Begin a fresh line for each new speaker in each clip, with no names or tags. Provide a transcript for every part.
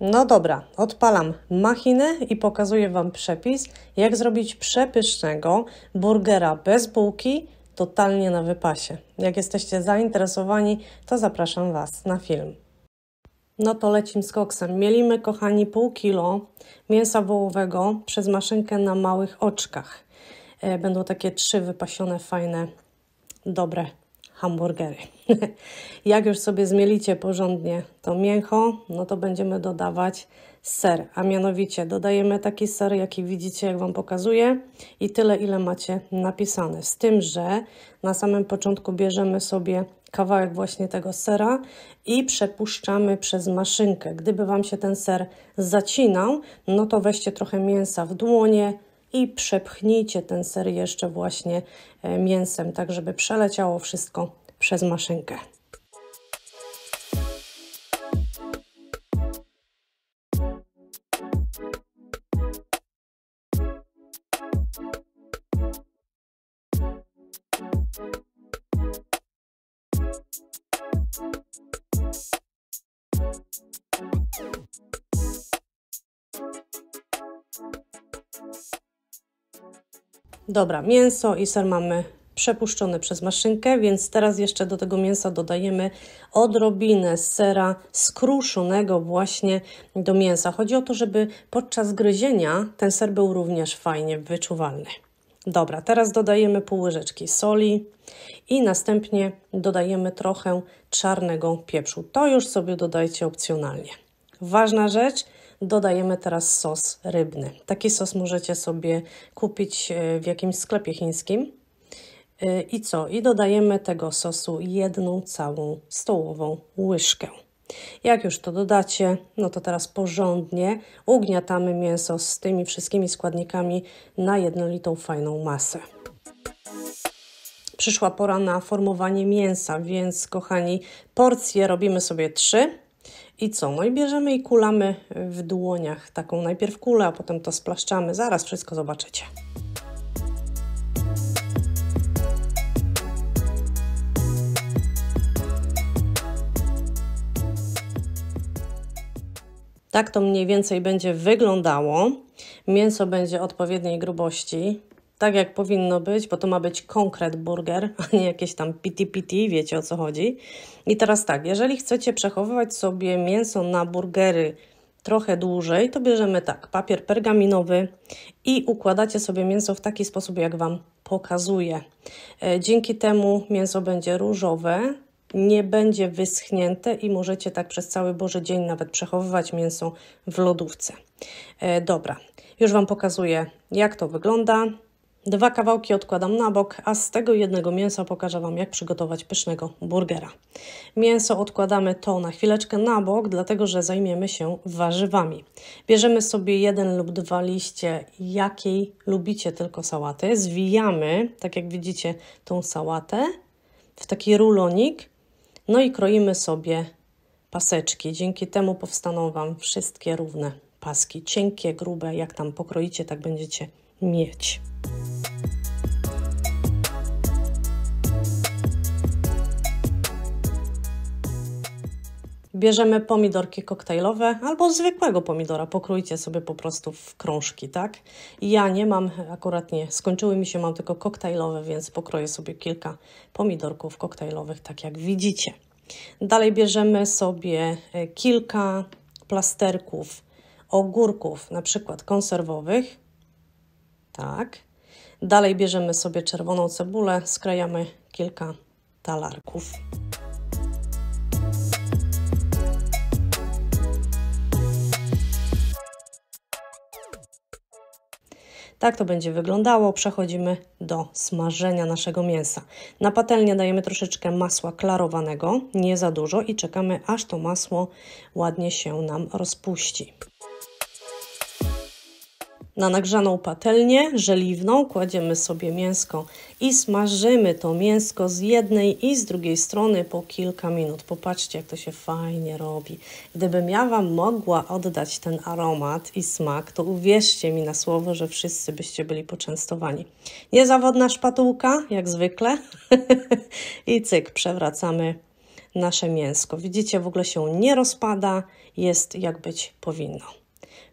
No dobra, odpalam machinę i pokazuję Wam przepis, jak zrobić przepysznego burgera bez bułki, totalnie na wypasie. Jak jesteście zainteresowani, to zapraszam Was na film. No to lecim z koksem. Mielimy, kochani, pół kilo mięsa wołowego przez maszynkę na małych oczkach. E, będą takie trzy wypasione, fajne, dobre hamburgery. Jak już sobie zmielicie porządnie to mięcho, no to będziemy dodawać ser, a mianowicie dodajemy taki ser, jaki widzicie, jak Wam pokazuję i tyle, ile macie napisane. Z tym, że na samym początku bierzemy sobie kawałek właśnie tego sera i przepuszczamy przez maszynkę. Gdyby Wam się ten ser zacinał, no to weźcie trochę mięsa w dłonie, i przepchnijcie ten ser jeszcze właśnie e, mięsem, tak żeby przeleciało wszystko przez maszynkę. Thank Dobra, mięso i ser mamy przepuszczone przez maszynkę, więc teraz jeszcze do tego mięsa dodajemy odrobinę sera skruszonego właśnie do mięsa. Chodzi o to, żeby podczas gryzienia ten ser był również fajnie wyczuwalny. Dobra, teraz dodajemy pół łyżeczki soli i następnie dodajemy trochę czarnego pieprzu. To już sobie dodajcie opcjonalnie. Ważna rzecz, dodajemy teraz sos rybny. Taki sos możecie sobie kupić e, w jakimś sklepie chińskim. E, I co? I dodajemy tego sosu jedną całą stołową łyżkę. Jak już to dodacie, no to teraz porządnie ugniatamy mięso z tymi wszystkimi składnikami na jednolitą, fajną masę. Przyszła pora na formowanie mięsa, więc kochani, porcje robimy sobie trzy i co? No i bierzemy i kulamy w dłoniach. Taką najpierw kulę, a potem to splaszczamy. Zaraz wszystko zobaczycie. Tak to mniej więcej będzie wyglądało. Mięso będzie odpowiedniej grubości tak jak powinno być, bo to ma być konkret burger, a nie jakieś tam piti-piti, wiecie o co chodzi. I teraz tak, jeżeli chcecie przechowywać sobie mięso na burgery trochę dłużej, to bierzemy tak, papier pergaminowy i układacie sobie mięso w taki sposób, jak Wam pokazuję. E, dzięki temu mięso będzie różowe, nie będzie wyschnięte i możecie tak przez cały Boży dzień nawet przechowywać mięso w lodówce. E, dobra, już Wam pokazuję, jak to wygląda. Dwa kawałki odkładam na bok, a z tego jednego mięsa pokażę Wam, jak przygotować pysznego burgera. Mięso odkładamy to na chwileczkę na bok, dlatego że zajmiemy się warzywami. Bierzemy sobie jeden lub dwa liście, jakiej lubicie tylko sałaty. Zwijamy, tak jak widzicie, tą sałatę w taki rulonik, no i kroimy sobie paseczki. Dzięki temu powstaną Wam wszystkie równe paski, cienkie, grube, jak tam pokroicie, tak będziecie mieć. bierzemy pomidorki koktajlowe albo zwykłego pomidora, pokrójcie sobie po prostu w krążki, tak? Ja nie mam, akurat nie, skończyły mi się, mam tylko koktajlowe, więc pokroję sobie kilka pomidorków koktajlowych, tak jak widzicie. Dalej bierzemy sobie e, kilka plasterków ogórków, na przykład konserwowych, tak? Dalej bierzemy sobie czerwoną cebulę, skrajamy kilka talarków. Tak to będzie wyglądało. Przechodzimy do smażenia naszego mięsa. Na patelnię dajemy troszeczkę masła klarowanego, nie za dużo i czekamy aż to masło ładnie się nam rozpuści. Na nagrzaną patelnię żeliwną kładziemy sobie mięsko i smażymy to mięsko z jednej i z drugiej strony po kilka minut. Popatrzcie, jak to się fajnie robi. Gdybym ja Wam mogła oddać ten aromat i smak, to uwierzcie mi na słowo, że wszyscy byście byli poczęstowani. Niezawodna szpatułka, jak zwykle. I cyk, przewracamy nasze mięsko. Widzicie, w ogóle się nie rozpada, jest jak być powinno.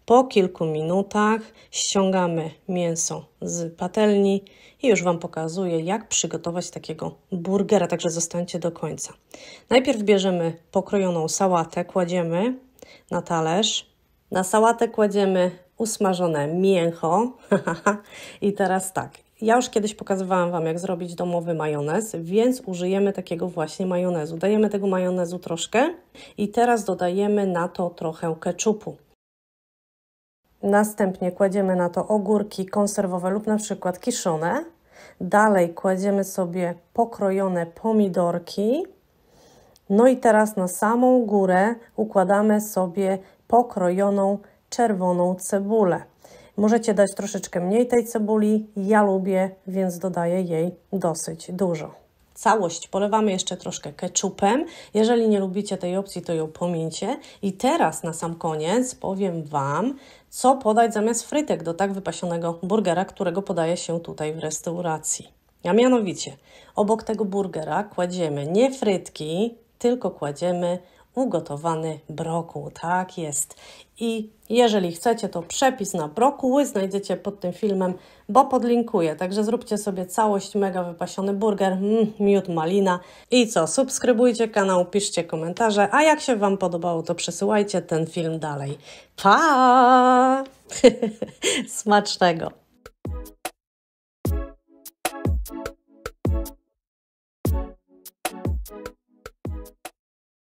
Po kilku minutach ściągamy mięso z patelni i już Wam pokazuję, jak przygotować takiego burgera, także zostańcie do końca. Najpierw bierzemy pokrojoną sałatę, kładziemy na talerz. Na sałatę kładziemy usmażone mięcho. I teraz tak, ja już kiedyś pokazywałam Wam, jak zrobić domowy majonez, więc użyjemy takiego właśnie majonezu. Dajemy tego majonezu troszkę i teraz dodajemy na to trochę keczupu. Następnie kładziemy na to ogórki konserwowe lub na przykład kiszone. Dalej kładziemy sobie pokrojone pomidorki. No i teraz na samą górę układamy sobie pokrojoną czerwoną cebulę. Możecie dać troszeczkę mniej tej cebuli, ja lubię, więc dodaję jej dosyć dużo całość polewamy jeszcze troszkę ketchupem. Jeżeli nie lubicie tej opcji, to ją pomięcie. I teraz na sam koniec powiem Wam, co podać zamiast frytek do tak wypasionego burgera, którego podaje się tutaj w restauracji. A mianowicie, obok tego burgera kładziemy nie frytki, tylko kładziemy ugotowany brokuł. Tak jest. I jeżeli chcecie, to przepis na brokuły znajdziecie pod tym filmem, bo podlinkuję. Także zróbcie sobie całość mega wypasiony burger, mm, miód, malina. I co, subskrybujcie kanał, piszcie komentarze, a jak się Wam podobało, to przesyłajcie ten film dalej. Pa! Smacznego!